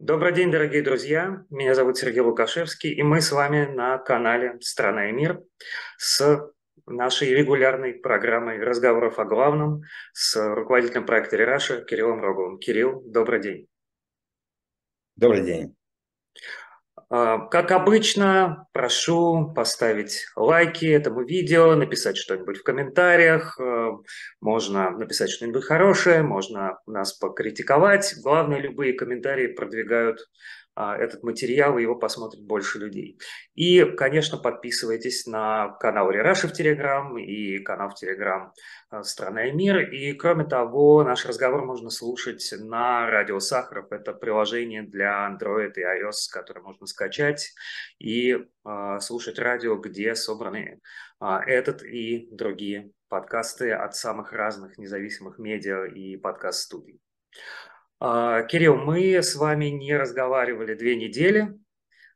Добрый день, дорогие друзья. Меня зовут Сергей Лукашевский, и мы с вами на канале «Страна и мир» с нашей регулярной программой разговоров о главном с руководителем проекта «Рераша» Кириллом Роговым. Кирилл, добрый день. Добрый день. А, как обычно, прошу поставить лайки этому видео, написать что-нибудь в комментариях. Э, можно написать что-нибудь хорошее, можно нас покритиковать. Главное, любые комментарии продвигают а, этот материал, и его посмотрит больше людей. И, конечно, подписывайтесь на канал Рераши в Телеграм и канал в Телеграм а, «Страна и мир». И, кроме того, наш разговор можно слушать на радио Сахаров. Это приложение для Android и iOS, которое можно скачать и э, слушать радио, где собраны э, этот и другие подкасты от самых разных независимых медиа и подкаст-студий. А, Кирилл, мы с вами не разговаривали две недели.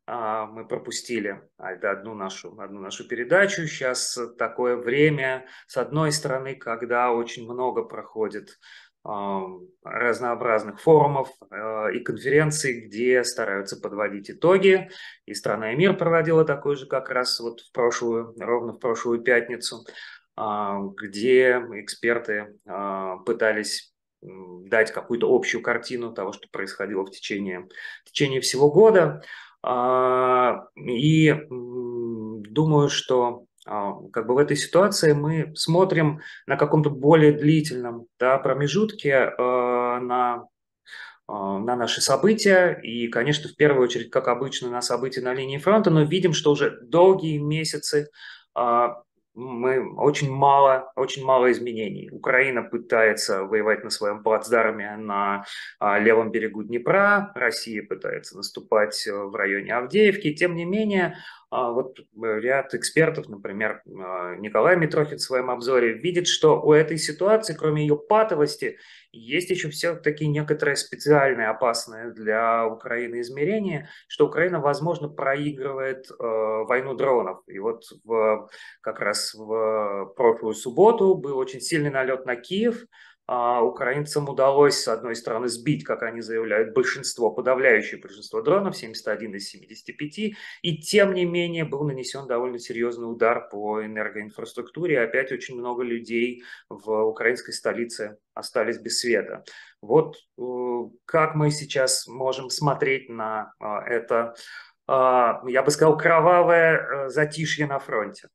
А, мы пропустили одну нашу, одну нашу передачу. Сейчас такое время, с одной стороны, когда очень много проходит а, разнообразных форумов и конференций, где стараются подводить итоги. И «Страна и мир» проводила такой же как раз вот в прошлую, ровно в прошлую пятницу, где эксперты пытались дать какую-то общую картину того, что происходило в течение, в течение всего года. А, и думаю, что а, как бы в этой ситуации мы смотрим на каком-то более длительном да, промежутке а, на на наши события и, конечно, в первую очередь, как обычно, на события на линии фронта, но видим, что уже долгие месяцы мы очень мало, очень мало изменений. Украина пытается воевать на своем плацдарме на а, левом берегу Днепра, Россия пытается наступать э, в районе Авдеевки. Тем не менее, а, вот ряд экспертов, например, а, Николай Митрохин в своем обзоре, видит, что у этой ситуации, кроме ее патовости, есть еще все-таки некоторые специальные опасные для Украины измерения, что Украина, возможно, проигрывает э, войну дронов. И вот в, как раз в прошлую субботу был очень сильный налет на Киев, а, украинцам удалось, с одной стороны, сбить, как они заявляют, большинство, подавляющее большинство дронов, 71 из 75, и тем не менее был нанесен довольно серьезный удар по энергоинфраструктуре, опять очень много людей в украинской столице остались без света. Вот э, как мы сейчас можем смотреть на э, это, э, я бы сказал, кровавое затишье на фронте.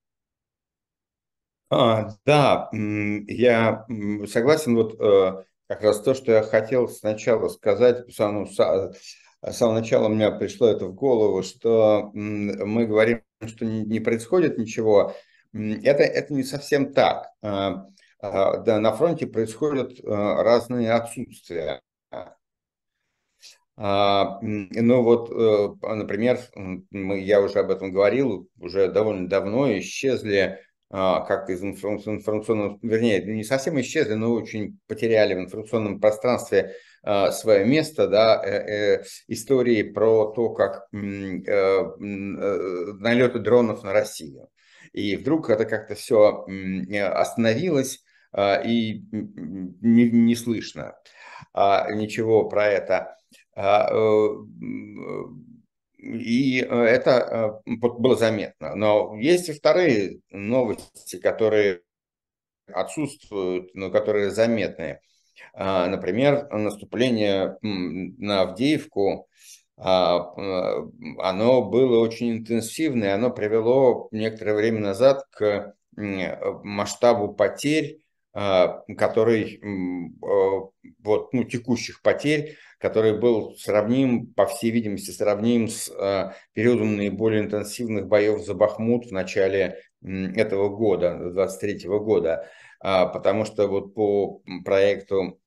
А, да, я согласен. Вот э, как раз то, что я хотел сначала сказать, с самого, начала у меня пришло это в голову, что мы говорим, что не происходит ничего. Это, это не совсем так. А, а, да, на фронте происходят э, разные отсутствия. А, ну вот, э, например, я уже об этом говорил, уже довольно давно исчезли а, как то из информационного, вернее, не совсем исчезли, но очень потеряли в информационном пространстве а, свое место, да, э, э, истории про то, как э, налеты дронов на Россию. И вдруг это как-то все остановилось а, и не слышно ничего про это и э, это э, было заметно. Но есть и вторые новости, которые отсутствуют, но которые заметные. А, например, наступление на Авдеевку, а, оно было очень интенсивное, оно привело некоторое время назад к э, масштабу потерь, а, который, вот, ну, текущих потерь, который был сравним, по всей видимости, сравним с э, периодом наиболее интенсивных боев за Бахмут в начале этого года, 23 года, а, потому что вот по проекту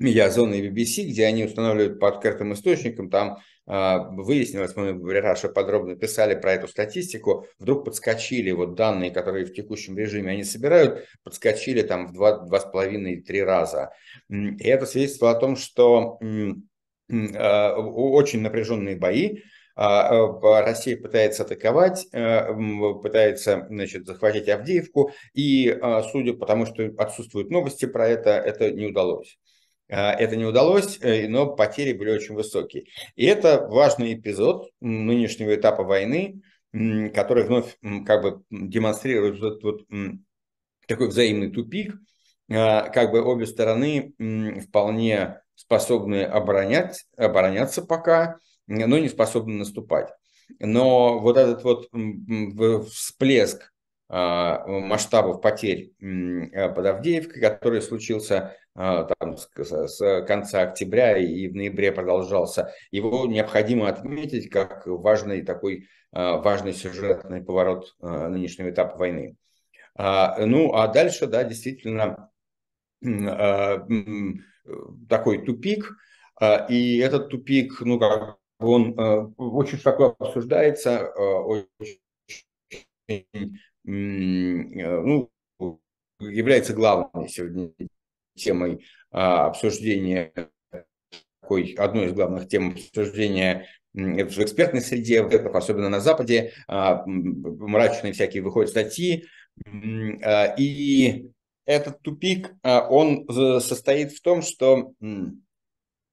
я зоны BBC, где они устанавливают по открытым источникам, там а, выяснилось, мы в Раша подробно писали про эту статистику, вдруг подскочили вот данные, которые в текущем режиме они собирают, подскочили там в два, два с половиной, три раза. И это свидетельство о том, что а, очень напряженные бои, а, э, Россия пытается атаковать, э, пытается значит, захватить Авдеевку, и судя по тому, что отсутствуют новости про это, это не удалось. А, это не удалось, э, но потери были очень высокие. И это важный эпизод нынешнего этапа войны, который вновь как бы демонстрирует вот, вот такой взаимный тупик, а, как бы обе стороны вполне способны оборонять, обороняться пока, но не способны наступать. Но вот этот вот всплеск а, масштабов потерь под Авдеевкой, который случился а, там, с конца октября и в ноябре продолжался. Его необходимо отметить как важный такой а, важный сюжетный поворот а, нынешнего этапа войны. Ну, а дальше, да, действительно, такой тупик, и этот тупик, ну, как он очень широко обсуждается, очень, ну, является главным сегодня темой а, обсуждения, такой одной из главных тем обсуждения в экспертной среде, в этом, особенно на Западе, а, мрачные всякие выходят статьи. А, и этот тупик, он э, состоит в том, что он,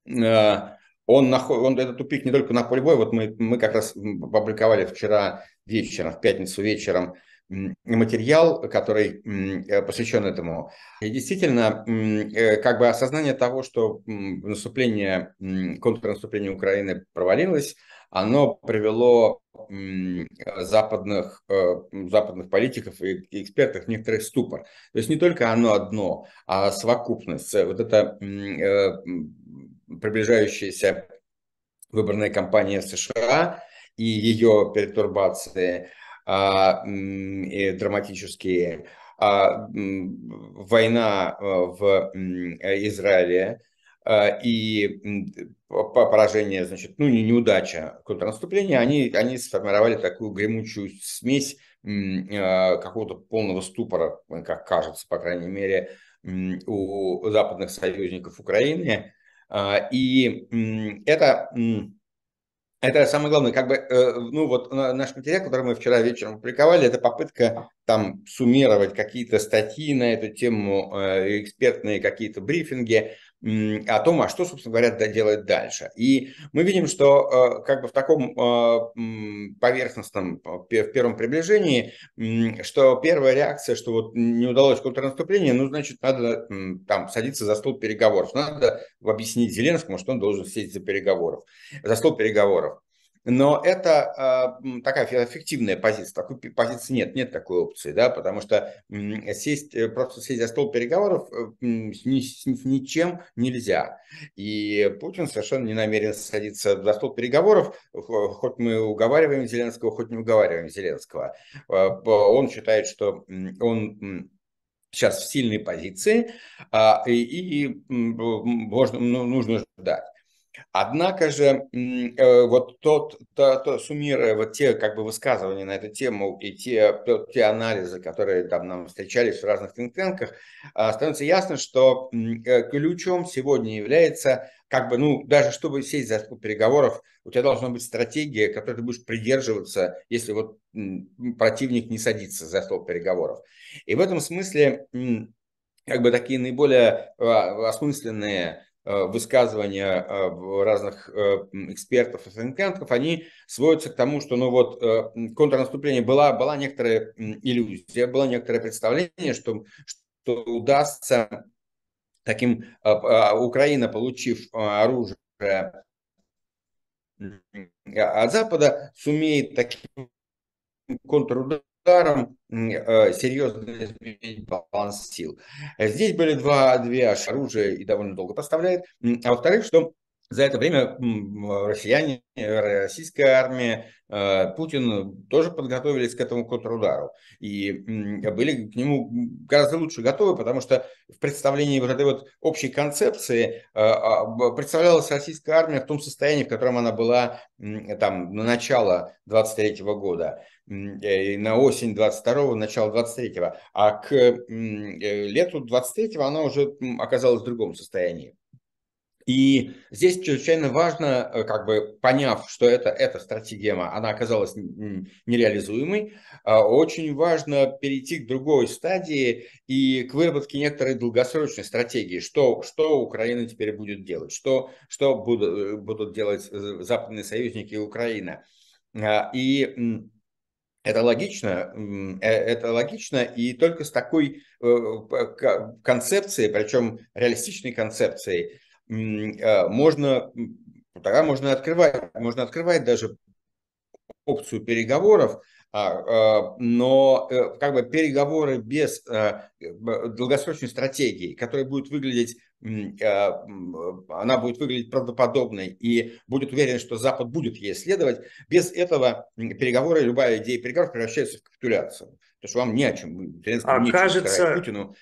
наход... он этот тупик не только на поле боя, вот мы, мы как раз опубликовали вчера вечером, в пятницу вечером, материал, который э, посвящен этому. И действительно, э, как бы осознание того, что наступление, контрнаступление Украины провалилось, оно привело западных, э, западных политиков и экспертов в некоторый ступор. То есть не только оно одно, а совокупность. Вот это приближающаяся выборная кампания США и ее перетурбации – а, драматические. А, война а, в Израиле и поражение, значит, ну, не неудача контрнаступления, они, они сформировали такую гремучую смесь какого-то полного ступора, как кажется, по крайней мере, у западных союзников Украины. И это это самое главное, как бы, э, ну вот наш материал, который мы вчера вечером опубликовали, это попытка там суммировать какие-то статьи на эту тему, э, экспертные какие-то брифинги, о том, а что, собственно говоря, делать дальше. И мы видим, что э, как бы в таком э, поверхностном, э, в первом приближении, что первая реакция, что вот не удалось контрнаступление, ну, значит, надо там садиться за стол переговоров. Надо объяснить Зеленскому, что он должен сесть за переговоров, за стол переговоров. Но это э, такая фиктивная позиция, такой позиции нет, нет такой опции, да, потому что сесть, э, просто сесть за стол переговоров э, ни, с ничем нельзя. И Путин совершенно не намерен садиться за стол переговоров, хоть мы уговариваем Зеленского, хоть не уговариваем Зеленского. Э, он считает, что он сейчас в сильной позиции, а, и, и можно, ну, нужно ждать. Однако же, э, вот тот, то, то, суммируя вот те как бы высказывания на эту тему и те, то, те анализы, которые там нам встречались в разных тинктенках, а, становится ясно, что э, ключом сегодня является как бы, ну, даже чтобы сесть за стол переговоров, у тебя должна быть стратегия, которой ты будешь придерживаться, если вот противник не садится за стол переговоров. И в этом смысле, как бы, такие наиболее а, осмысленные Э, высказывания э, разных э, экспертов и финкантов, они сводятся к тому, что ну вот контрнаступление была, была некоторая иллюзия, было некоторое представление, что, что удастся таким Украина, получив оружие от Запада, сумеет таким контрударом ударом э, серьезно изменить баланс сил. Здесь были два, две оружия и довольно долго поставляет. А во-вторых, что за это время россияне, российская армия, э, Путин тоже подготовились к этому контрудару. И были к нему гораздо лучше готовы, потому что в представлении вот этой вот общей концепции э, а, представлялась российская армия в том состоянии, в котором она была там на начало 23 года, э, и на осень 22-го, начало 23-го. А к лету 23 она уже оказалась в другом состоянии. И здесь чрезвычайно важно, э, как бы поняв, что это, эта стратегия, она оказалась нереализуемой, а, очень важно перейти к другой стадии и к выработке некоторой долгосрочной стратегии, что, что Украина теперь будет делать, что, что будут, э, будут делать э, западные союзники и Украина. А, и это логично, это логично, и только с такой концепцией, причем реалистичной концепцией, а, можно, тогда можно открывать, можно открывать даже опцию переговоров, а, а, но э, как бы переговоры без э, долгосрочной стратегии, которая будет выглядеть, э, она будет выглядеть правдоподобной и будет уверен, что Запад будет ей следовать, без этого переговоры, любая идея переговоров превращается в капитуляцию. Потому что вам не о чем. А кажется, Путину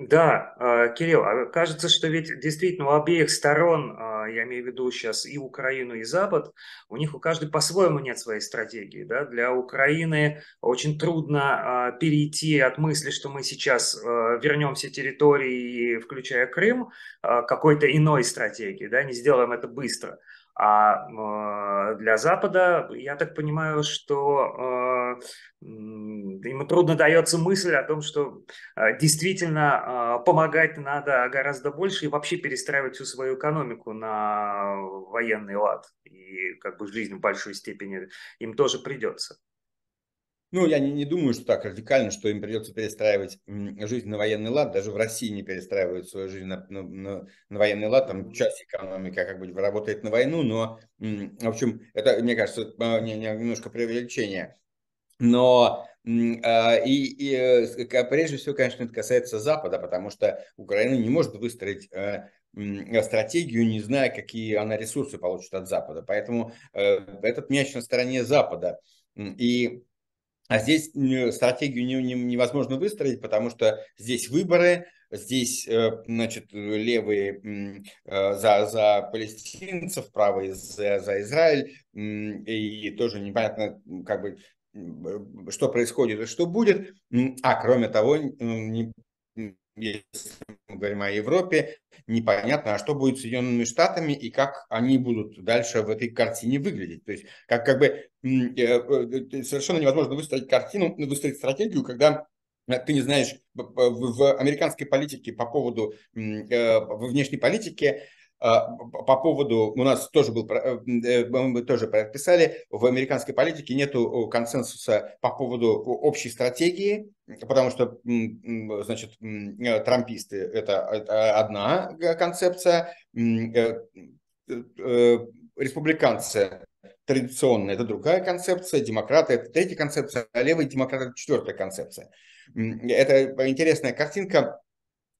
да, а, Кирилл, а кажется, что ведь действительно у обеих сторон, а, я имею в виду сейчас и Украину, и Запад, у них у каждой по-своему нет своей стратегии. Да? Для Украины очень трудно перейти от мысли, что мы сейчас вернем все территории, включая Крым, к какой-то иной стратегии, да? не сделаем это быстро. А э, для Запада, я так понимаю, что им э, трудно дается мысль о том, что э, действительно помогать надо гораздо больше и вообще перестраивать всю свою экономику на военный лад. И как бы жизнь в большой степени им тоже придется. Ну, я не, не думаю, что так радикально, что им придется перестраивать жизнь на военный лад. Даже в России не перестраивают свою жизнь на, на, ну, на, на военный лад. Там часть экономики как бы работает на войну, но, в общем, это, мне кажется, а, немножко преувеличение. Но а, и, и э, прежде всего, конечно, это касается Запада, потому что Украина не может выстроить э, стратегию, не зная, какие она ресурсы получит от Запада. Поэтому э, этот мяч на стороне Запада. И а здесь стратегию невозможно выстроить, потому что здесь выборы, здесь, э, значит, левые э, за, за палестинцев, правые за, за Израиль, и тоже непонятно, как бы, э, что происходит и что будет. А кроме того, если мы говорим о Европе, непонятно, а что будет с Соединенными Штатами и как они будут дальше в этой картине выглядеть. То есть, как, как бы э, э, э, совершенно невозможно выстроить картину, ну, выстроить стратегию, когда ты не знаешь в американской политике по поводу во внешней политике а, по поводу, у нас тоже был, э, э, мы тоже прописали, в американской политике нет консенсуса по поводу общей стратегии, потому что, значит, э, трамписты – это одна концепция, республиканцы традиционно это другая концепция, демократы это третья концепция, а левые демократы это четвертая концепция. Это интересная картинка,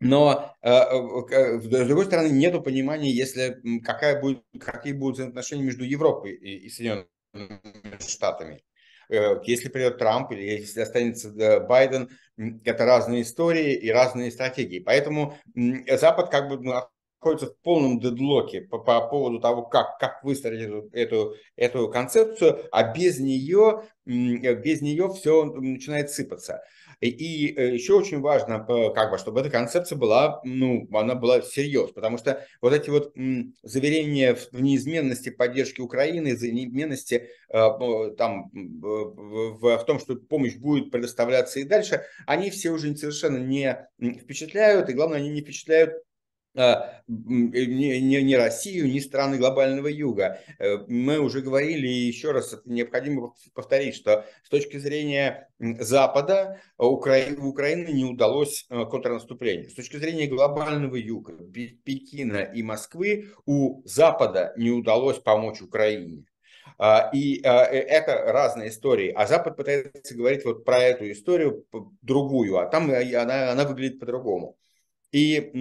но, э, с другой стороны, нет понимания, если, какая будет, какие будут отношения между Европой и, и Соединенными Штатами. Э, если придет Трамп или если останется Байден, это разные истории и разные стратегии. Поэтому Запад как бы ну, находится в полном дедлоке по, по поводу того, как, как выстроить эту, эту, эту концепцию, а без нее, без нее все начинает сыпаться. И э, еще очень важно, э, как бы, чтобы эта концепция была, ну, она была серьез, потому что вот эти вот заверения в неизменности поддержки Украины, э, в неизменности там в том, что помощь будет предоставляться и дальше, они все уже совершенно не впечатляют, и главное, они не впечатляют а, э, не не Россию, не страны глобального юга. Э, мы уже говорили, и еще раз необходимо повторить, что с точки зрения Запада а, Украины, Украины не удалось а, контрнаступление. С точки зрения глобального юга, Пекина и Москвы, у Запада не удалось помочь Украине. И э, это разные истории. А Запад пытается говорить вот про эту историю другую, а там она, она выглядит по-другому. И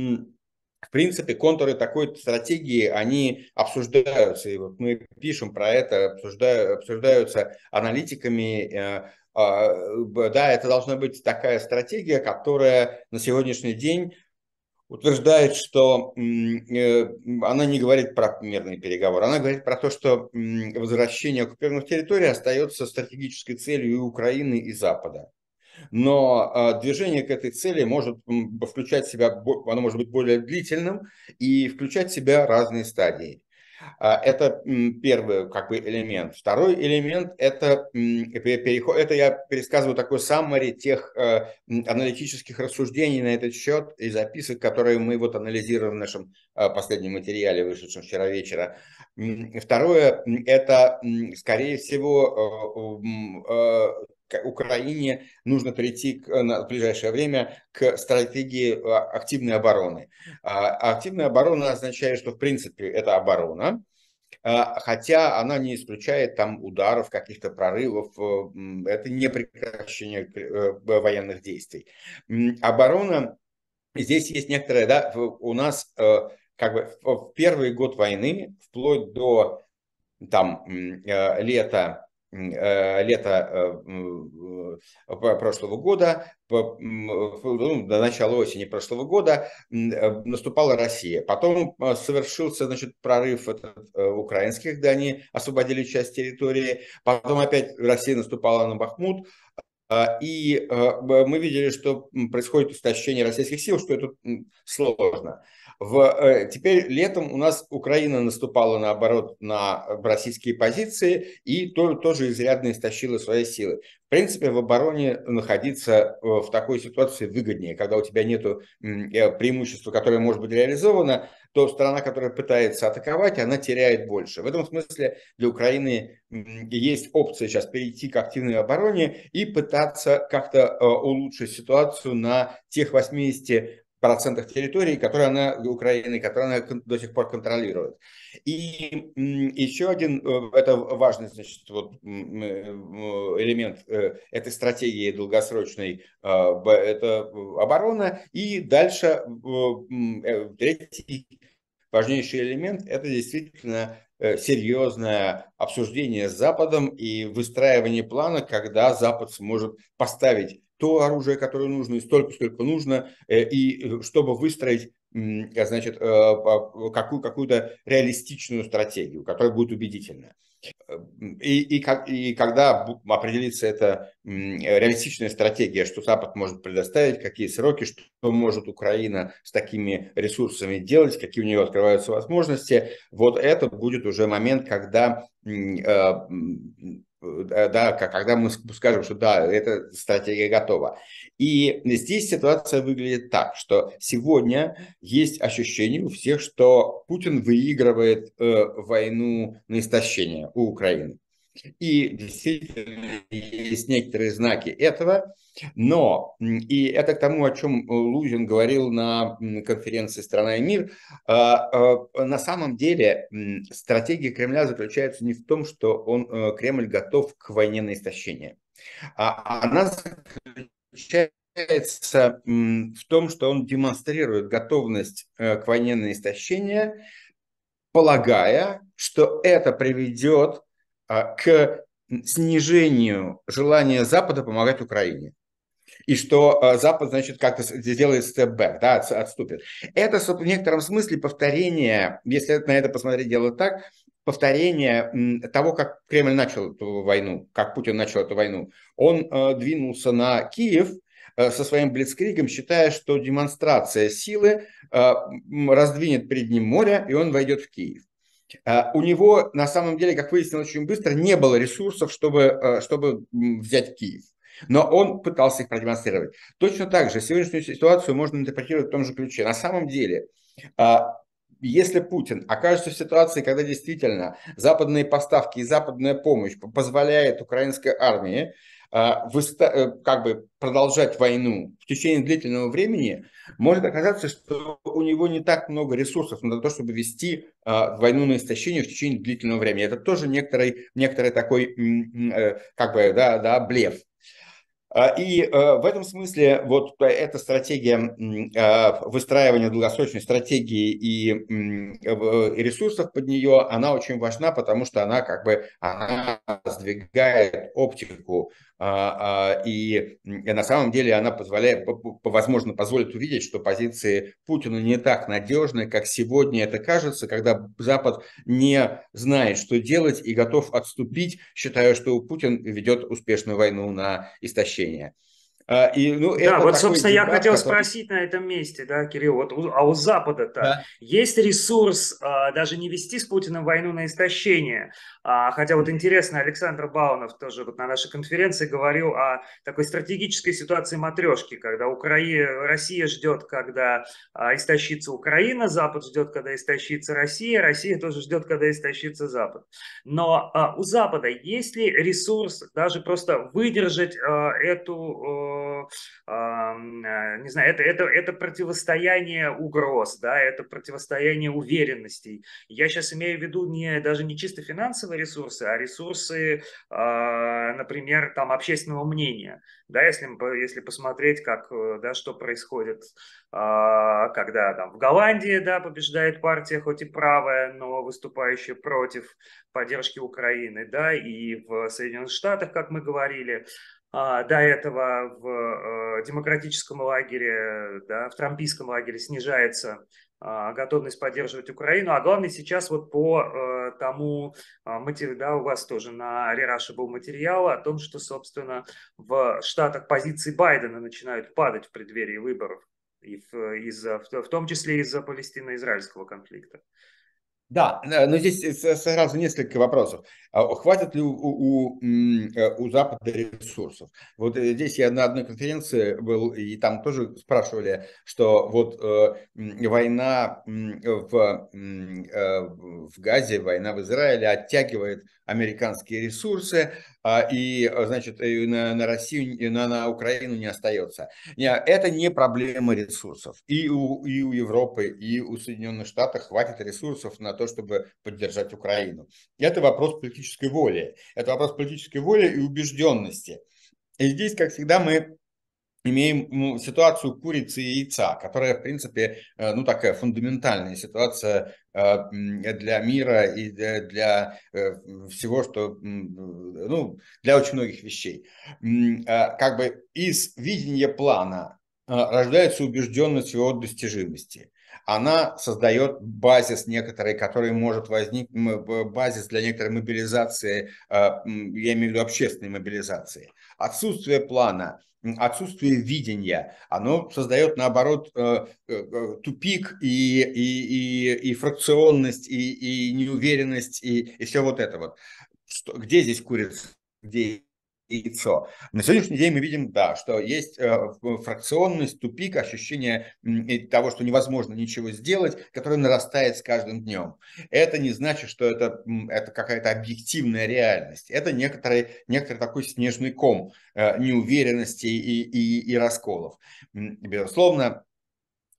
в принципе, контуры такой стратегии, они обсуждаются, и вот мы пишем про это, обсуждаю, обсуждаются аналитиками, э, а, да, это должна быть такая стратегия, которая на сегодняшний день утверждает, что э, она не говорит про мирные переговоры, она говорит про то, что возвращение оккупированных территорий остается стратегической целью и Украины, и Запада но а, движение к этой цели может включать в себя, оно может быть более длительным и включать в себя разные стадии. А, это первый как бы, элемент. Второй элемент – это, это я пересказываю такой саммари тех э, аналитических рассуждений на этот счет и записок, которые мы вот анализировали в нашем а, последнем материале, вышедшем вчера вечера. Второе – это, скорее всего, э, э, Украине нужно перейти к, э, на, ближайшее время к стратегии э, активной обороны. А, а активная оборона означает, что в принципе это оборона, а, хотя она не исключает там ударов, каких-то прорывов, э, это не прекращение военных действий. Оборона, здесь есть некоторая, да, у нас как бы в первый год войны, вплоть до там лета Э, лета э, э, прошлого года, ну, до начала осени прошлого года наступала Россия. Потом совершился значит, прорыв украинских, где они освободили часть территории. Потом опять Россия наступала на Бахмут. А, и мы видели, что происходит истощение российских сил, что это сложно. В, э, теперь летом у нас Украина наступала, наоборот, на э, российские позиции и то, тоже изрядно истощила свои силы. В принципе, в обороне находиться э, в такой ситуации выгоднее, когда у тебя нет преимущества, которое может быть реализовано, то страна, которая пытается атаковать, она теряет больше. В этом смысле для Украины есть опция сейчас перейти к активной обороне и пытаться как-то улучшить ситуацию на тех 80 процентах территории, которые она Украины, которые она до сих пор контролирует. И еще один э, это важный значит, вот, э, элемент э, этой стратегии долгосрочной а, это оборона. И дальше третий важнейший элемент это действительно серьезное обсуждение с Западом и выстраивание плана, когда Запад сможет поставить то оружие, которое нужно, и столько, сколько нужно, э, и э, чтобы выстроить значит, э, какую, какую-то реалистичную стратегию, которая будет убедительная. И, и, и когда определится эта реалистичная стратегия, что Запад может предоставить, какие сроки, что может Украина с такими ресурсами делать, какие у нее открываются возможности, вот это будет уже момент, когда Э, да, когда мы скажем, что да, эта стратегия готова. И здесь ситуация выглядит так, что сегодня есть ощущение у всех, что Путин выигрывает э, войну на истощение у Украины. И действительно есть некоторые знаки этого, но, и это к тому, о чем э, Лузин говорил на конференции «Страна и мир», а, а, на самом деле стратегия Кремля заключается не в том, что он, э, Кремль готов к войне на истощение. А она заключается заключается в том, что он демонстрирует готовность э, к войне на истощение, полагая, что это приведет а, к снижению желания Запада помогать Украине. И что а, Запад, значит, как-то сделает степ-бэк, да, отступит. Это в некотором смысле повторение, если на это посмотреть дело так, повторение того, как Кремль начал эту войну, как Путин начал эту войну. Он э, двинулся на Киев, э, со своим блицкригом, считая, что демонстрация силы э, раздвинет перед ним море, и он войдет в Киев. А, у него, на самом деле, как выяснилось очень быстро, не было ресурсов, чтобы, э, чтобы взять Киев. Но он пытался их продемонстрировать. Точно так же сегодняшнюю ситуацию можно интерпретировать в том же ключе. На самом деле, а, если Путин окажется в ситуации, когда действительно западные поставки и западная помощь позволяет украинской армии а, э, как бы продолжать войну в течение длительного времени, может оказаться, что у него не так много ресурсов на то, чтобы вести а, войну на истощение в течение длительного времени. Это тоже некоторый, некоторый такой, э, как бы, да, да, блеф. А, и э, в этом смысле вот эта стратегия а, выстраивания долгосрочной стратегии и э, ресурсов под нее, она очень важна, потому что она как бы она сдвигает оптику а, и на самом деле она позволяет, возможно, позволит увидеть, что позиции Путина не так надежны, как сегодня это кажется, когда Запад не знает, что делать и готов отступить, считая, что Путин ведет успешную войну на истощение tinha. А, и, ну, да, вот, собственно, дебат, я хотел который... спросить на этом месте, да, Кирилл, вот, а у Запада-то да. есть ресурс а, даже не вести с Путиным войну на истощение? А, хотя вот интересно, Александр Баунов тоже вот на нашей конференции говорил о такой стратегической ситуации матрешки, когда Украина, Россия ждет, когда а, истощится Украина, Запад ждет, когда истощится Россия, Россия тоже ждет, когда истощится Запад. Но а, у Запада есть ли ресурс даже просто выдержать а, эту а, Э, не знаю, это, это, это противостояние угроз, да, это противостояние уверенностей. Я сейчас имею в виду не, даже не чисто финансовые ресурсы, а ресурсы, а, например, там, общественного мнения. Да, если, если посмотреть, как, э, да, что происходит, а, когда там, в Голландии да, побеждает партия, хоть и правая, но выступающая против поддержки Украины, да, и в Соединенных Штатах, как мы говорили, а, до этого в э, демократическом лагере, да, в трампийском лагере снижается а, готовность поддерживать Украину, а главное сейчас вот по э, тому, а, да, у вас тоже на Рераше был материал о том, что, собственно, в Штатах позиции Байдена начинают падать в преддверии выборов, и в, из в том числе из-за палестино-израильского конфликта. Да, э, но здесь сразу несколько вопросов. А хватит ли у, у, у э, Запада ресурсов? Вот э, здесь я на одной конференции был, и там тоже спрашивали, что вот э, война в, э, в Газе, война в Израиле оттягивает американские ресурсы, а, и, значит, на, на Россию, и на, на Украину не остается. Нет, это не проблема ресурсов. И у, и у Европы, и у Соединенных Штатов хватит ресурсов на то, чтобы поддержать Украину. Это вопрос политического политической воли. Это вопрос политической воли и убежденности. И здесь, как всегда, мы имеем ну, ситуацию курицы и яйца, которая, в принципе, э, ну, такая фундаментальная ситуация э, для мира и для э, всего, что, ну, для очень многих вещей. Как бы из видения плана рождается убежденность в его достижимости она создает базис некоторый, который может возникнуть, базис для некоторой мобилизации, а, я имею в виду общественной мобилизации. Отсутствие плана, отсутствие видения, оно создает, наоборот, э, э, э, тупик и, и, и, и фракционность, и, и неуверенность, и, и все вот это вот. Что, где здесь курица? Где яйцо. На сегодняшний день мы видим, да, что есть э, фракционность, тупик, ощущение того, что невозможно ничего сделать, которое нарастает с каждым днем. Это не значит, что это, это какая-то объективная реальность. Это некоторый, некоторый такой снежный ком э, неуверенности и, и, и расколов. Безусловно,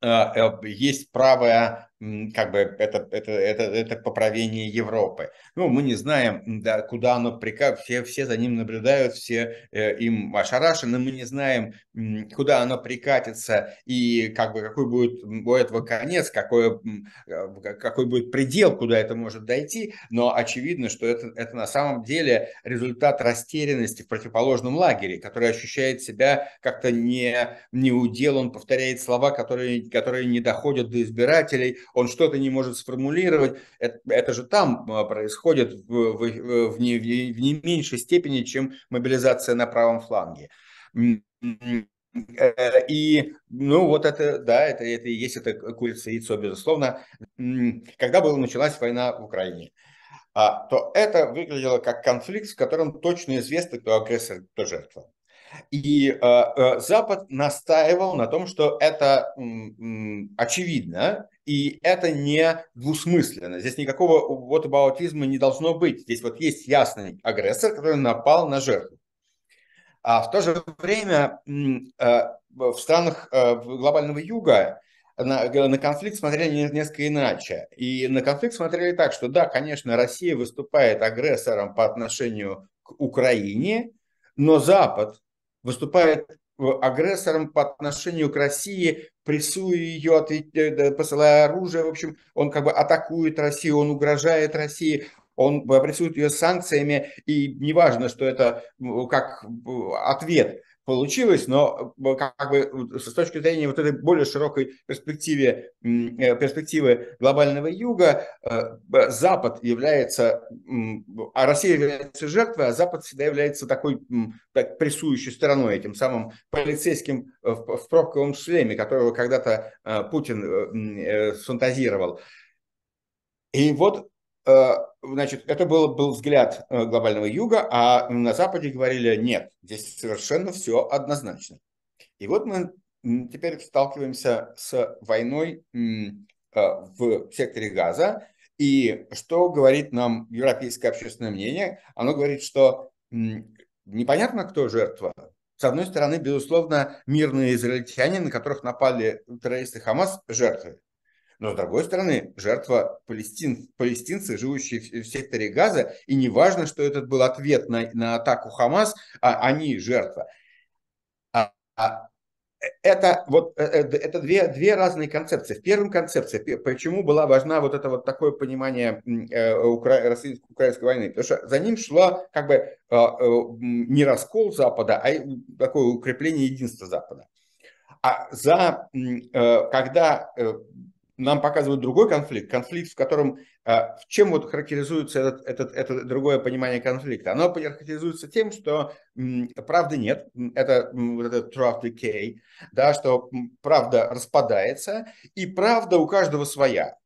э, есть правая как бы это, это, это, это поправение Европы. Ну, мы не знаем, да, куда оно прикатит, все, все за ним наблюдают, все э, им ошарашены, мы не знаем, куда оно прикатится и как бы какой будет у этого конец, какой, э, какой будет предел, куда это может дойти, но очевидно, что это, это на самом деле результат растерянности в противоположном лагере, который ощущает себя как-то не, не удел, он повторяет слова, которые, которые не доходят до избирателей, он что-то не может сформулировать. Это, это же там а, происходит в, в, в, не, в не меньшей степени, чем мобилизация на правом фланге. Э, и, ну, вот это, да, это, это и есть это курица и яйцо, безусловно. Когда была началась война в Украине, а, то это выглядело как конфликт, в котором точно известно, кто агрессор, кто жертва. И э, э, Запад настаивал на том, что это м, очевидно, и это не двусмысленно. Здесь никакого вот абаутизма не должно быть. Здесь вот есть ясный агрессор, который напал на жертву. А в то же время э, в странах э, глобального юга на, на конфликт смотрели несколько иначе. И на конфликт смотрели так, что да, конечно, Россия выступает агрессором по отношению к Украине, но Запад выступает агрессором по отношению к России, прессуя ее, э, посылая оружие. В общем, он как бы атакует Россию, он угрожает России, он э, прессует ее санкциями. И неважно, что это как ответ получилось, но э, как бы с точки зрения вот этой более широкой перспективе, э, перспективы глобального юга, э, Запад является, а Россия является жертвой, а Запад всегда является такой так, прессующей стороной, этим самым полицейским в пробковом шлеме, которого когда-то Путин фантазировал. И вот Э, значит, это был, был взгляд э, глобального юга, а на Западе говорили, нет, здесь совершенно все однозначно. И вот мы теперь сталкиваемся с войной э, в секторе газа. И что говорит нам европейское общественное мнение? Оно говорит, что непонятно, кто жертва. С одной стороны, безусловно, мирные израильтяне, на которых напали террористы Хамас, жертвы. Но, с другой стороны, жертва палестин, палестинцы, живущие в, в секторе Газа, и неважно, что этот был ответ на, на атаку Хамас, а они жертва. А, а, это вот э, э, это две, две разные концепции. В первом концепции, почему была важна вот это вот такое понимание э, укра... российско-украинской войны, потому что за ним шла как бы а, не раскол Запада, а такое укрепление единства Запада. А за, когда нам показывают другой конфликт, конфликт, в котором, а, в чем вот характеризуется этот, этот, это другое понимание конфликта? Оно характеризуется тем, что правды нет, это вот этот truth decay, да, что правда распадается, и правда у каждого своя.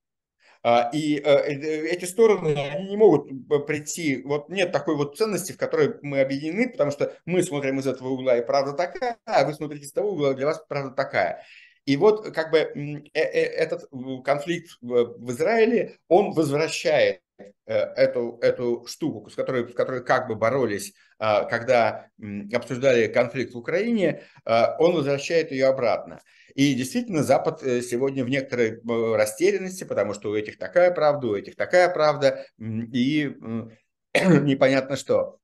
А, и э, э, эти стороны они не могут прийти, вот нет такой вот ценности, в которой мы объединены, потому что мы смотрим из этого угла, и правда такая, а вы смотрите из того угла, для вас правда такая. И вот э, как бы э, э, этот конфликт в Израиле, он возвращает эту, эту штуку, с которой, с которой как бы боролись, а, когда обсуждали конфликт в Украине, а, он возвращает ее обратно. И действительно, Запад сегодня в некоторой растерянности, потому что у этих такая правда, у этих такая правда, и непонятно что.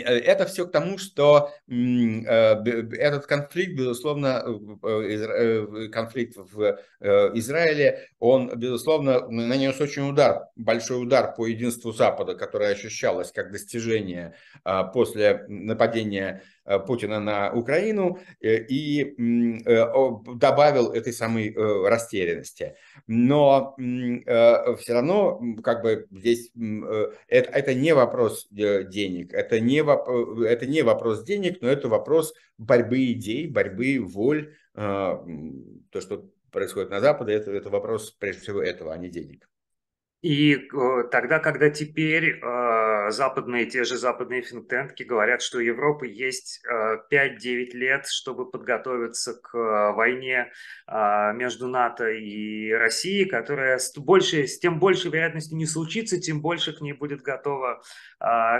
Э, это все к тому, что э, этот конфликт, безусловно, э, конфликт в Израиле, он, безусловно, нанес очень удар, большой удар по единству Запада, которое ощущалось как достижение а, после нападения Э, Путина на Украину э, и э, добавил этой самой растерянности. Но все равно, как бы здесь это, это не вопрос денег, это не, воп, это не вопрос денег, но это вопрос борьбы идей, борьбы воль. То, что происходит на Западе, это, это вопрос прежде всего этого, а не денег. И тогда, когда теперь а, западные, те же западные финтенки говорят, что у Европы есть 5-9 а, лет, чтобы подготовиться к а, войне между НАТО и Россией, которая с, больше, с тем большей вероятностью не случится, тем больше к ней будет готова,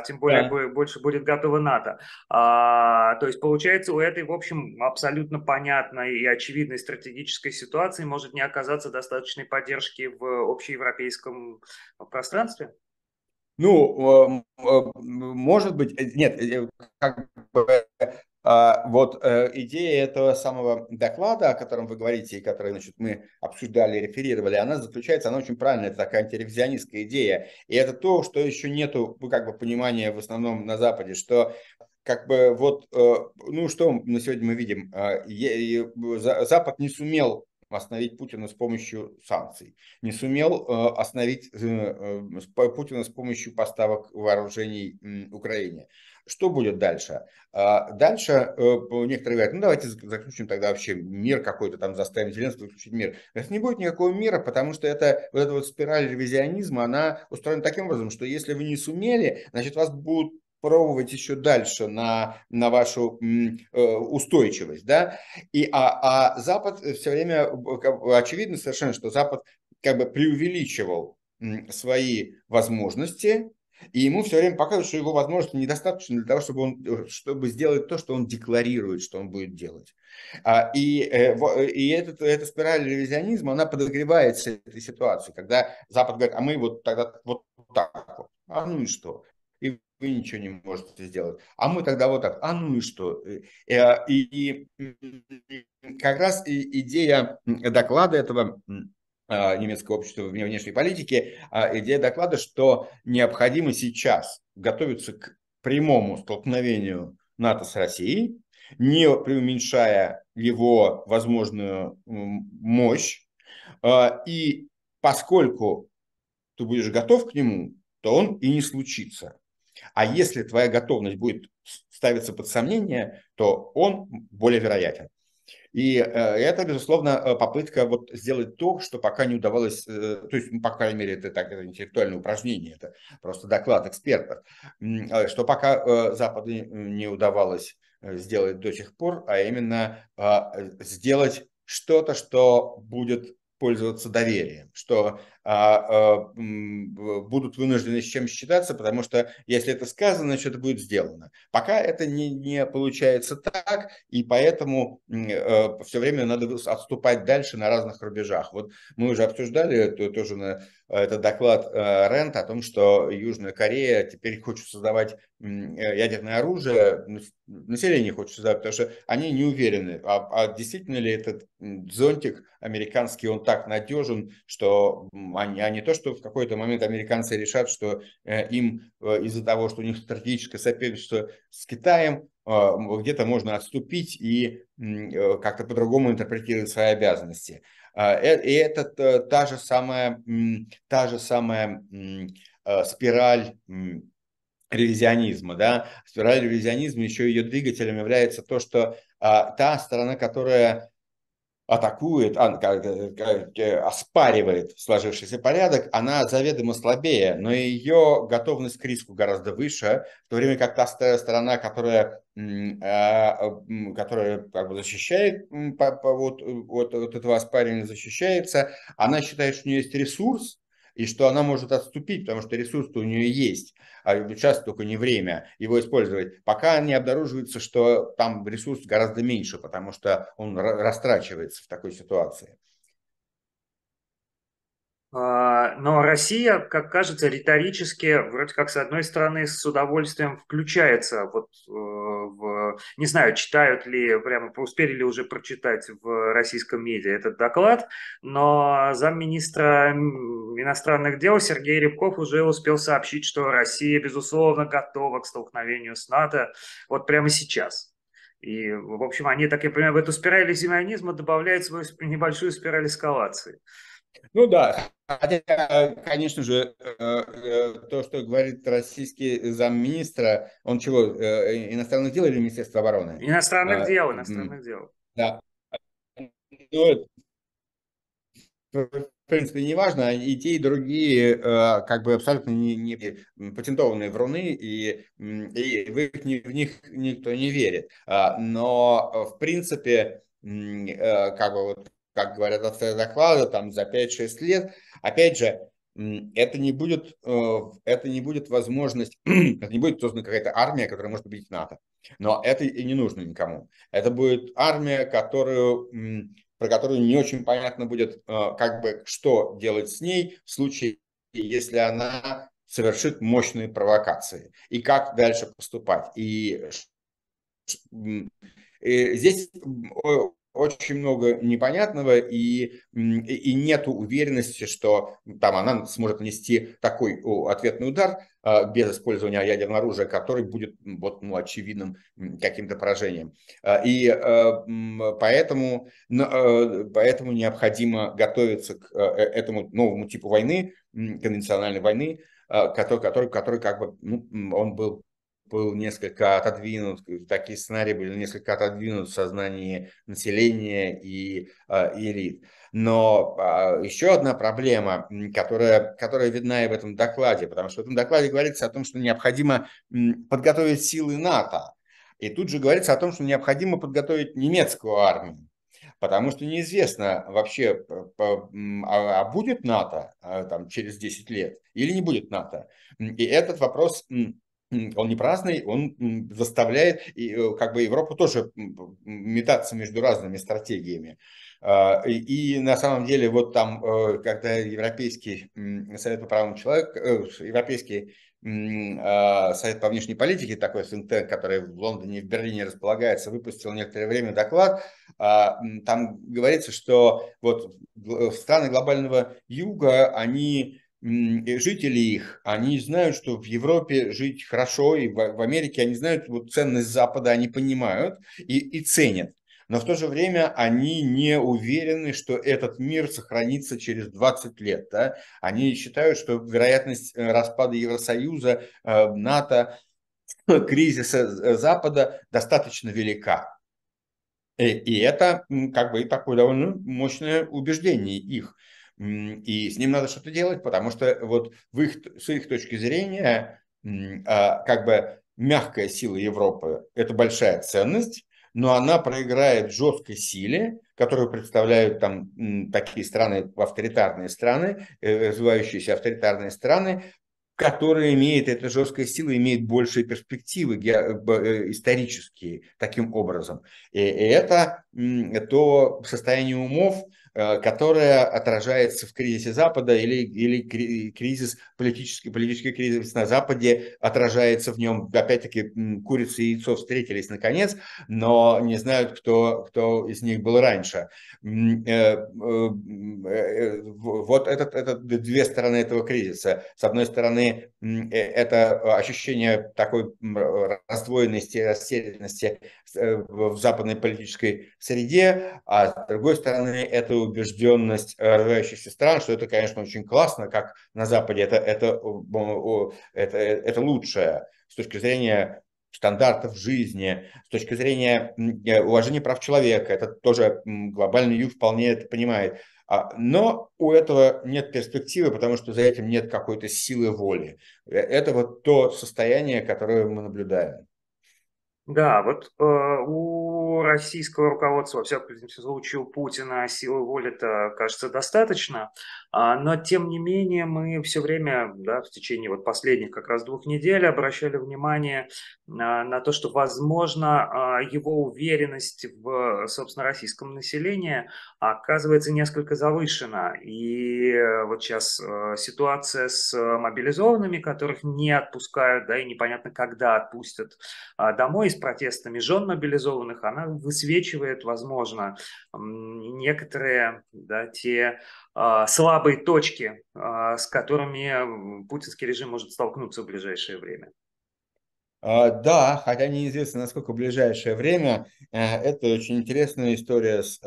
тем более да. больше будет готова НАТО. То есть получается у этой, в общем, абсолютно понятной и очевидной стратегической ситуации может не оказаться достаточной поддержки в общеевропейском пространстве? Ну, э, э, может быть, э, нет, как бы вот идея этого самого доклада, о котором вы говорите, и который значит, мы обсуждали, реферировали, она заключается, она очень правильная, это такая антиревизионистская идея. И это то, что еще нету, ну, как бы, понимания в основном на Западе, что как бы вот, ну что на сегодня мы видим, Запад не сумел остановить Путина с помощью санкций, не сумел э, остановить э, э, Путина с помощью поставок вооружений Украине. Что будет дальше? А, дальше некоторые говорят, ну давайте заключим тогда вообще мир какой-то, там заставим Зеленского заключить мир. Это не будет никакого мира, потому что это, вот эта вот спираль ревизионизма, она устроена таким образом, что если вы не сумели, значит вас будут пробовать еще дальше на, на вашу э, устойчивость, да, и, а, а Запад все время, э, очевидно совершенно, что Запад как бы преувеличивал свои возможности, и ему все время показывают, что его возможности недостаточно для того, чтобы, он, э, чтобы сделать то, что он декларирует, что он будет делать. А, и, и этот, эта спираль ревизионизма, она подогревается этой ситуацией, когда Запад говорит, а мы вот тогда вот так вот. А ну и что? вы ничего не можете сделать. А мы тогда вот так, а ну и что? Э, а, и, и, и как раз идея доклада этого а, немецкого общества внешней политики, а, идея доклада, что необходимо сейчас готовиться к прямому столкновению НАТО с Россией, не преуменьшая его возможную мощь. И поскольку ты будешь готов к нему, то он и не случится. А если твоя готовность будет ставиться под сомнение, то он более вероятен. И э, это, безусловно, э, попытка вот сделать то, что пока не удавалось, э, то есть, ну, по крайней мере, это так, это интеллектуальное упражнение, это просто доклад экспертов, что пока Западу не удавалось сделать до сих пор, а именно сделать что-то, что будет пользоваться доверием, что а, а будут вынуждены с чем считаться, потому что если это сказано, значит, это будет сделано. Пока это не, не получается так, и поэтому а, все время надо отступать дальше на разных рубежах. Вот мы уже обсуждали тоже на а, это доклад Рент о том, что Южная Корея теперь хочет создавать э, ядерное оружие, население хочет создавать, потому что они не уверены, а, а действительно ли этот зонтик американский, он так надежен, что они а, а не, то, что в какой-то момент американцы решат, что э, им э, из-за того, что у них стратегическое соперничество с Китаем, а, где-то можно отступить и э, как-то по-другому интерпретировать свои обязанности. А, и это та же самая, та же самая спираль ревизионизма. Да? Спираль ревизионизма, еще ее двигателем является то, что та сторона, которая атакует, а, э, оспаривает сложившийся порядок, она заведомо слабее, но ее готовность к риску гораздо выше, в то время как та сторона, которая, а, которая как бы защищает вот, вот, вот этого оспаривания, защищается, она считает, что у нее есть ресурс, и что она может отступить, потому что ресурс у нее есть, а сейчас только не время его использовать, пока не обнаруживается, что там ресурс гораздо меньше, потому что он растрачивается в такой ситуации. А, но Россия, как кажется, риторически, вроде как, с одной стороны, с удовольствием включается вот э, в... Не знаю, читают ли, прямо успели ли уже прочитать в российском медиа этот доклад, но замминистра иностранных дел Сергей Рябков уже успел сообщить, что Россия, безусловно, готова к столкновению с НАТО вот прямо сейчас. И, в общем, они, так я понимаю, в эту спираль зимионизма добавляют свою небольшую спираль эскалации. Ну да, хотя, конечно же, э, э, то, что говорит российский замминистра, он чего, э, иностранных дел или Министерство обороны? Иностранных а, дел, иностранных дел. Да. Ну, в принципе, не важно, и те, и другие как бы абсолютно не, не патентованные вруны, и, и в, их, в них никто не верит. А, но, в принципе, как бы вот как говорят авторы доклада, там за 5-6 лет. Опять же, это не будет, э, это не будет возможность, это не будет создана какая-то армия, которая может убить НАТО. Но это и не нужно никому. Это будет армия, которую, про которую не очень понятно будет, э, как бы, что делать с ней в случае, если она совершит мощные провокации. И как дальше поступать. И, и здесь очень много непонятного и, и, и нет уверенности, что там она сможет нанести такой ответный удар а, без использования ядерного оружия, который будет вот, ну, очевидным каким-то поражением. А, и а, поэтому, поэтому необходимо готовиться к э, этому новому типу войны, конвенциональной войны, который, который, который как бы ну, он был был несколько отодвинут, такие сценарии были несколько отодвинут в сознании населения и э, элит. Но э, еще одна проблема, которая, которая видна и в этом докладе, потому что в этом докладе говорится о том, что необходимо подготовить силы НАТО. И тут же говорится о том, что необходимо подготовить немецкую армию. Потому что неизвестно вообще, а, а будет НАТО там, через 10 лет или не будет НАТО. И этот вопрос он не праздный, он заставляет и, э, как бы Европу тоже метаться между разными стратегиями. А, и, и на самом деле вот там, э, когда Европейский совет по правам человека, э, Европейский а, Совет по внешней политике, такой think который в Лондоне и в Берлине располагается, выпустил некоторое время доклад. А, там говорится, что вот страны глобального юга, они Э, жители их, они знают, что в Европе жить хорошо, и в, Америке они знают вот ценность Запада, они понимают и, и ценят. Но в то же время они не уверены, что этот мир сохранится через 20 лет. Да? Они считают, что вероятность э, распада Евросоюза, э, НАТО, кризиса Запада достаточно велика. И, и это как бы такое довольно мощное убеждение их и с ним надо что-то делать, потому что вот в их, с их точки зрения а, как бы мягкая сила Европы – это большая ценность, но она проиграет жесткой силе, которую представляют там такие страны, авторитарные страны, э, развивающиеся авторитарные страны, которые имеют эта жесткая сила имеет большие перспективы э, исторические таким образом. И это то состояние умов, Э, которая отражается в кризисе Запада или, или кризис, политический, политический кризис на Западе отражается в нем. Опять-таки курица и яйцо встретились наконец, но не знают, кто, кто из них был раньше. Э, э, вот это это две стороны этого кризиса. С одной стороны, это ощущение такой раздвоенности, растерянности в западной политической среде, а с другой стороны, это убежденность э, развивающихся стран, что это, конечно, очень классно, как на Западе, это, это, э, это, это лучшее с точки зрения стандартов жизни, с точки зрения э, уважения прав человека. Это тоже глобальный юг вполне это понимает. А, но у этого нет перспективы, потому что за этим нет какой-то силы воли. Это вот то состояние, которое мы наблюдаем. Да, вот э, у российского руководства, во всяком случае у Путина, силы воли-то, кажется, достаточно. А, но, тем не менее, мы все время да, в течение вот последних как раз двух недель обращали внимание а, на то, что, возможно, а, его уверенность в, собственно, российском населении оказывается несколько завышена. И э, вот сейчас э, ситуация с мобилизованными, которых не отпускают, да, и непонятно, когда отпустят домой с протестами жен мобилизованных, она высвечивает, возможно, некоторые, да, те а, слабые точки, а, с которыми путинский режим может столкнуться в ближайшее время. А, да, хотя неизвестно, насколько в ближайшее время. Э, это очень интересная история с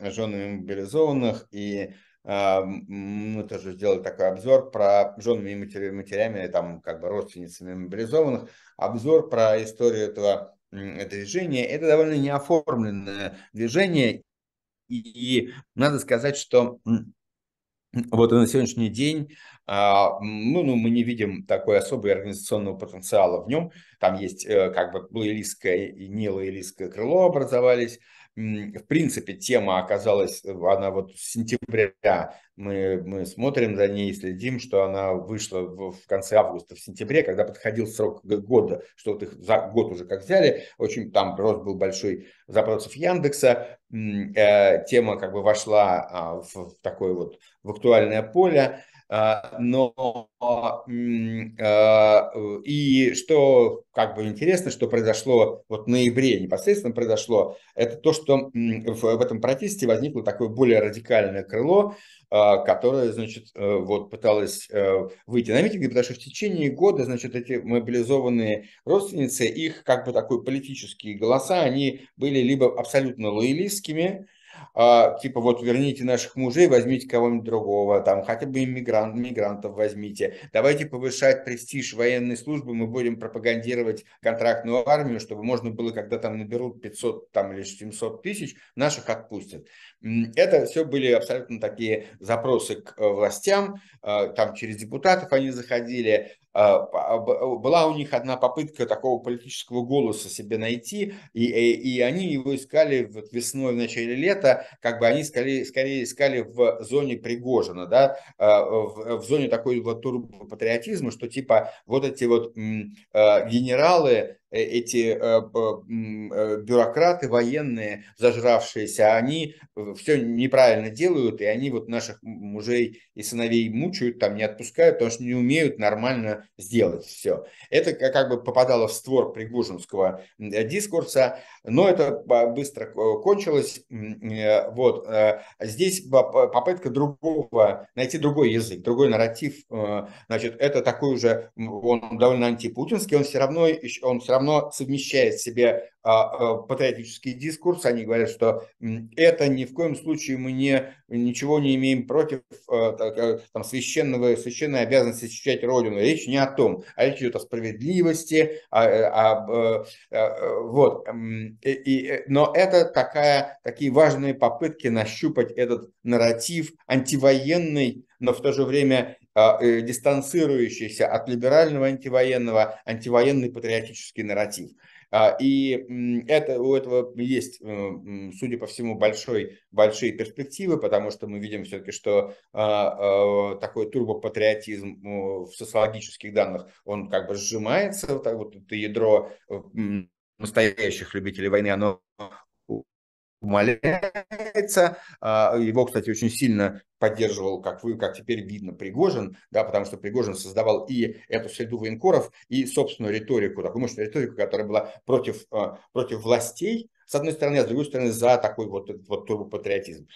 женами мобилизованных. И мы тоже сделали такой обзор про женами и матерями, там как бы родственницами мобилизованных. Обзор про историю этого движения. Это довольно неоформленное движение, и надо сказать, что вот на сегодняшний день а, ну, ну, мы не видим такой особой организационного потенциала в нем. Там есть э, как бы было и Нило Илийское крыло образовались, в принципе, тема оказалась, э, она вот с сентября, мы, мы смотрим за ней, следим, что она вышла в, в конце августа, в сентябре, когда подходил срок года, что вот их за год уже как взяли, очень там рост был большой запросов Яндекса, э, тема как бы вошла а, в, в такое вот в актуальное поле, а, но а, а, э, и что как бы интересно, что произошло вот в ноябре непосредственно произошло, это то, что в этом протесте возникло такое более радикальное крыло, которое значит, э, вот пыталось э, выйти на митинги, потому что в течение года, значит, эти мобилизованные родственницы, их как бы такой политические голоса, они были либо абсолютно лоялистскими, а, типа вот верните наших мужей, возьмите кого-нибудь другого, там хотя бы иммигрант, мигрантов возьмите, давайте повышать престиж военной службы, мы будем пропагандировать контрактную армию, чтобы можно было, когда там наберут 500 там, или 700 тысяч, наших отпустят. Это все были абсолютно такие запросы к э, властям, а, там через депутатов они заходили, а, а, а, была у них одна попытка такого политического голоса себе найти, и, и, э, и они его искали вот весной, в начале лета, как бы они скорее, скорее искали в зоне Пригожина, да, в, в зоне такой вот турбопатриотизма, что типа вот эти вот генералы, Э, эти э, э, бюрократы военные, зажравшиеся, они все неправильно делают, и они вот наших мужей и сыновей мучают, там не отпускают, потому что не умеют нормально сделать все. Это как бы попадало в створ пригожинского дискурса, но это быстро кончилось. Вот. Здесь попытка другого, найти другой язык, другой нарратив, значит, это такой уже он довольно антипутинский, он все равно, он все равно оно совмещает в себе а, а, патриотический дискурс. Они говорят, что это ни в коем случае мы не, ничего не имеем против э, э, там, священного, священной обязанности защищать Родину. Речь не о том, а речь идет о справедливости. О, о, о, вот. И, и, э, но это такая, такие важные попытки нащупать этот нарратив антивоенный, но в то же время а, э, дистанцирующийся от либерального антивоенного, антивоенный патриотический нарратив. А, и это, у этого есть, э, судя по всему, большой, большие перспективы, потому что мы видим все-таки, что а, такой турбопатриотизм э, в социологических данных, он как бы сжимается, вот так вот это ядро настоящих любителей войны, оно умаляется. А, его, кстати, очень сильно поддерживал, как вы, как теперь видно, Пригожин, да, потому что Пригожин создавал и эту среду военкоров, и собственную риторику, такую мощную риторику, которая была против, а, против властей, с одной стороны, а с другой стороны за такой вот, вот турбопатриотизм,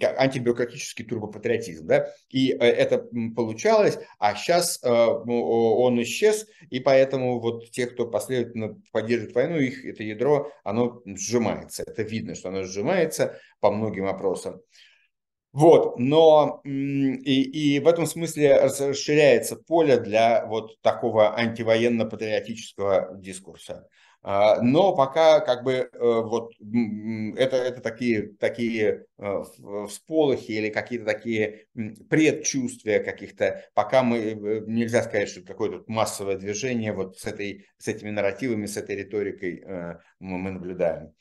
антибюрократический турбопатриотизм, да, и э, это получалось, а сейчас э, ну, он исчез, и поэтому вот те, кто последовательно поддерживает войну, их это ядро, оно сжимается, это видно, что оно сжимается по многим вопросам. Вот, но и, и в этом смысле расширяется поле для вот такого антивоенно-патриотического дискурса. А, но пока как бы э, вот это, это такие, такие э, всполохи или какие-то такие предчувствия каких-то, пока мы, э, нельзя сказать, что какое-то массовое движение вот с, этой, с этими нарративами, с этой риторикой мы наблюдаем.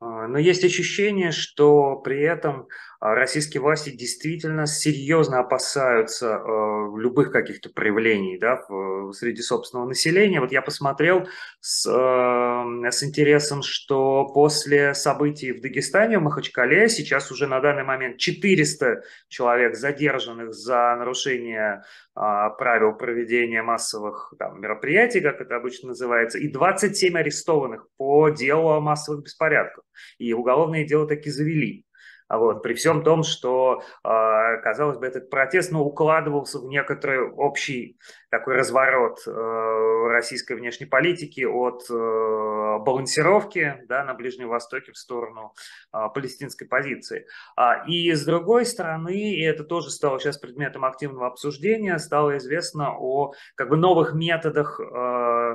А, но есть ощущение, что при этом а, российские власти действительно серьезно опасаются э, любых каких-то проявлений да, э, среди собственного населения. Вот я посмотрел с, э, с интересом, что после событий в Дагестане, в Махачкале, сейчас уже на данный момент 400 человек задержанных за нарушение а, правил проведения массовых там, мероприятий, как это обычно называется, и 27 арестованных по делу о массовых беспорядках и уголовное дело таки завели. А вот, при всем том, что, а, казалось бы, этот протест ну, укладывался в некоторый общий такой разворот э, российской внешней политики от э, Э, балансировки да, на Ближнем Востоке в сторону э, палестинской позиции. А, и с другой стороны, и это тоже стало сейчас предметом активного обсуждения, стало известно о как бы новых методах э,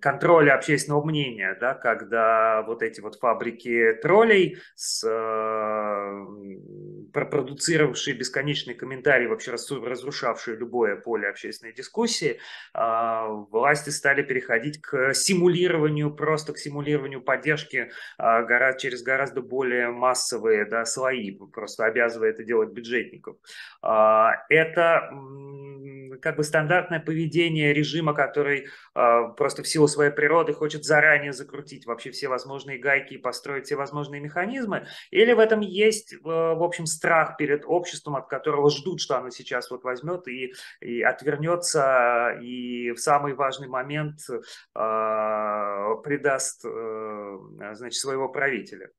контроля общественного мнения, да, когда вот эти вот фабрики троллей с пропродуцировавшие бесконечные комментарии вообще разрушавшие любое поле общественной дискуссии, а, власти стали переходить к симулированию, просто к симулированию поддержки а, через гораздо более массовые да, слои, просто обязывая это делать бюджетников. А, это как бы стандартное поведение режима, который просто в силу своей природы хочет заранее закрутить вообще все возможные гайки и построить все возможные механизмы, или в этом есть, в общем, страх перед обществом, от которого ждут, что она сейчас вот возьмет и, и отвернется, и в самый важный момент э, предаст, э, значит, своего правителя.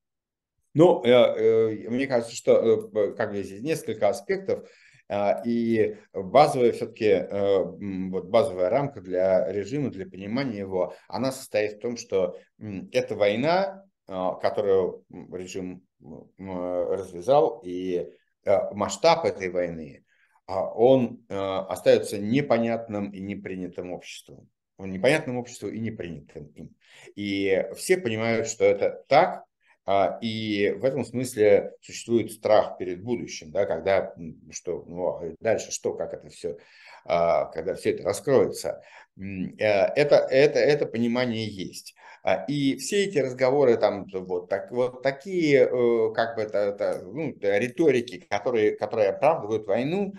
Ну, э, э, мне кажется, что э, как бы здесь несколько аспектов. А, и базовая все-таки вот базовая рамка для режима, для понимания его, она состоит в том, что эта война, а, которую режим Э, развязал, и э, масштаб этой войны, а, он э, остается непонятным и непринятым обществом. Он непонятным обществу и непринятым им. И все понимают, что это так, а, и в этом смысле существует страх перед будущим, да, когда что, ну, а дальше что, как это все, а, когда все это раскроется. Э, это, это, это понимание есть. И все эти разговоры там вот, так, вот такие, э, как бы это, это ну, риторики, которые, которые оправдывают войну,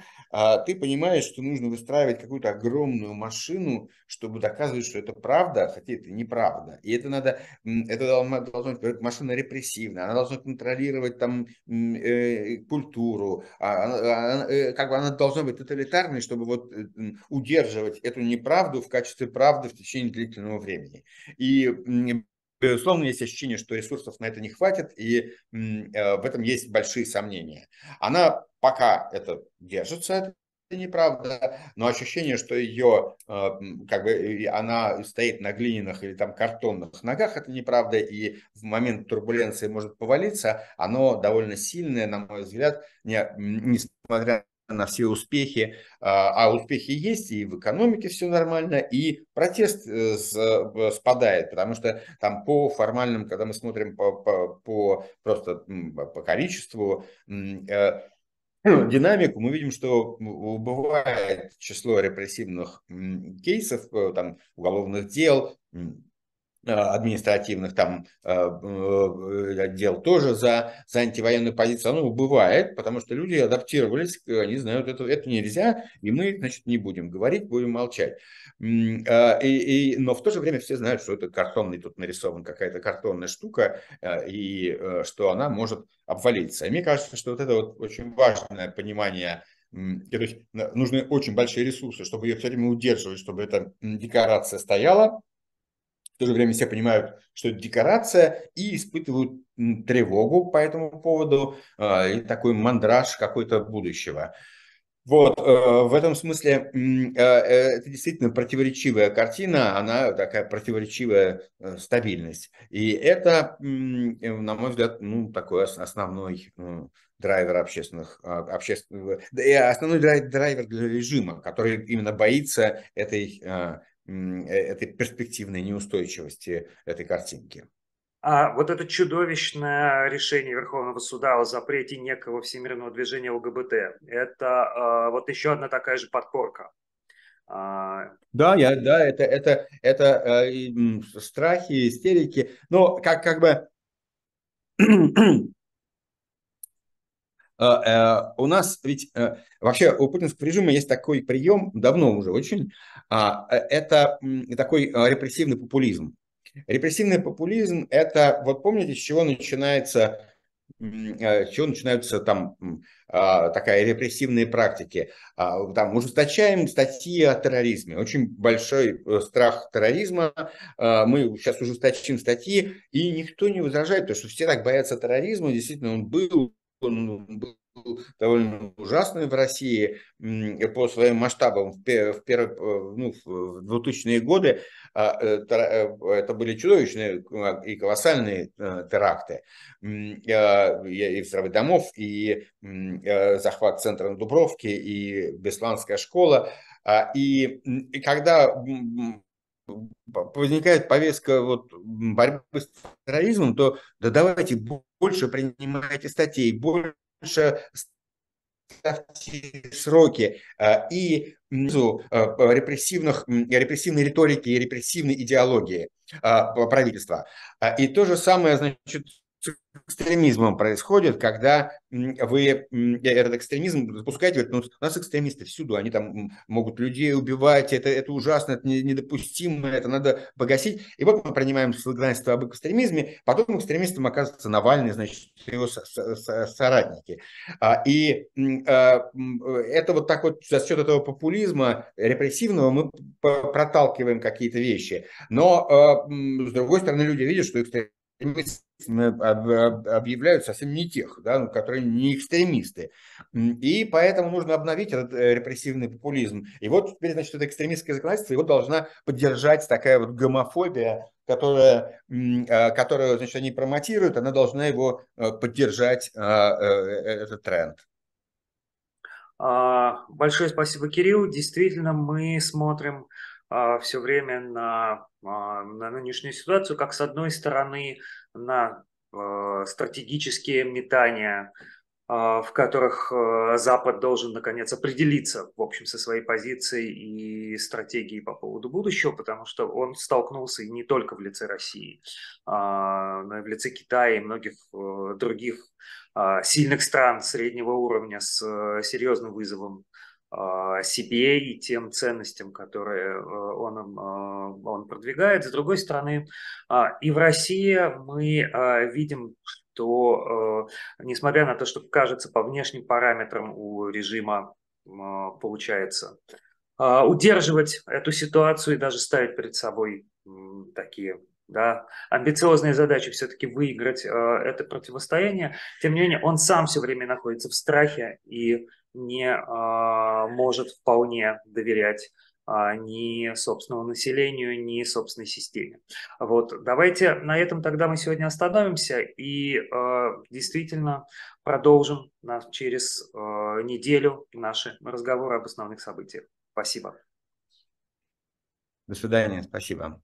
ты понимаешь, что нужно выстраивать какую-то огромную машину, чтобы доказывать, что это правда, хотя это неправда. И это надо, это должна быть машина репрессии агрессивной, она должна контролировать там э, культуру, она, она, а, э, как бы она должна быть тоталитарной, чтобы вот э, удерживать эту неправду в качестве правды в течение длительного времени. И Безусловно, есть ощущение, что ресурсов на это не хватит, и э, в этом есть большие сомнения. Она пока это держится, неправда, но ощущение, что ее а, как бы она стоит на глиняных или там картонных ногах, это неправда, и в момент турбуленции может повалиться, оно довольно сильное, на мой взгляд, не, несмотря на все успехи, а, а успехи есть, и в экономике все нормально, и протест э, э, спадает, потому что там по формальным, когда мы смотрим по, по, по просто по количеству э, ну, динамику, мы видим, что убывает число репрессивных кейсов, э, там, уголовных дел, Э, административных там э, э, отдел тоже за, за антивоенную позицию. Оно бывает, потому что люди адаптировались, они знают, это, это нельзя, и мы, значит, не будем говорить, будем молчать. И, и, но в то же время все знают, что это картонный, тут нарисован какая-то картонная штука, и что она может обвалиться. И мне кажется, что вот это вот очень важное понимание то есть нужны очень большие ресурсы, чтобы ее все время удерживать, чтобы эта декорация стояла, в то же время все понимают, что это декорация, и испытывают тревогу по этому поводу а, и такой мандраж какой-то будущего. Вот, э, в этом смысле э, э, это действительно противоречивая картина, она такая противоречивая стабильность. И это, на мой взгляд, ну, такой основной драйвер общественных, а, общественного, основной драйвер для режима, который именно боится этой а, Э, этой перспективной неустойчивости этой картинки. А вот это чудовищное решение Верховного суда о запрете некого всемирного движения ЛГБТ, это э, вот еще одна такая же подкорка. А, да, я, да, это, это, это э, страхи, истерики. Но как, как бы Э, э, у нас ведь э, вообще у путинского режима есть такой прием, давно уже очень, а, это такой репрессивный популизм. Репрессивный популизм – это, вот помните, с чего начинается с чего начинаются там а, такая репрессивные практики. А, там ужесточаем статьи о терроризме. Очень большой страх терроризма. Мы сейчас ужесточим статьи, и никто не возражает, потому что все так боятся терроризма. Действительно, он был, он был довольно ужасный в России по своим масштабам в, перв, э, ну, в 2000-е годы. А, э, э, это были чудовищные а, и колоссальные теракты. И взрывы домов, и захват центра Дубровки, и Бесланская школа. А, и, и когда возникает повестка вот, борьбы с терроризмом, то да давайте больше принимайте статей, больше ставьте сроки а, и а, репрессивных, репрессивной риторики и репрессивной идеологии а, правительства. И то же самое, значит, с экстремизмом происходит, когда вы э, этот экстремизм запускаете, говорит, ну, у нас экстремисты всюду, они там могут людей убивать, это, это ужасно, это недопустимо, это надо погасить. И вот мы принимаем свидетельство об экстремизме, потом экстремистом оказывается Навальный, значит, его соратники. А, и а, это вот так вот за счет этого популизма репрессивного мы проталкиваем какие-то вещи. Но, а, с другой стороны, люди видят, что экстремизм объявляют совсем не тех, да, ну, которые не экстремисты. И поэтому нужно обновить этот э, репрессивный популизм. И вот теперь, значит, это экстремистское законодательство, его должна поддержать такая вот гомофобия, которая, а, которую, значит, они промотируют, она должна его э, поддержать, а, э, этот тренд. А, большое спасибо, Кирилл. Действительно, мы смотрим а, все время на, а, на нынешнюю ситуацию, как с одной стороны на а, стратегические метания, в которых Запад должен наконец определиться, в общем, со своей позицией и стратегией по поводу будущего, потому что он столкнулся и не только в лице России, но и в лице Китая и многих других сильных стран среднего уровня с серьезным вызовом а, себе и тем ценностям, которые э, он, а, он продвигает. С другой стороны, а, и в России мы видим, что э, несмотря на то, что кажется по внешним параметрам у режима получается удерживать эту ситуацию и даже ставить перед собой такие да, амбициозные задачи все-таки выиграть э, это противостояние. Тем не менее, он сам все время находится в страхе и не а, может вполне доверять а, ни собственному населению, ни собственной системе. Вот, давайте на этом тогда мы сегодня остановимся и а, действительно продолжим на, через а, неделю наши разговоры об основных событиях. Спасибо. До свидания, спасибо.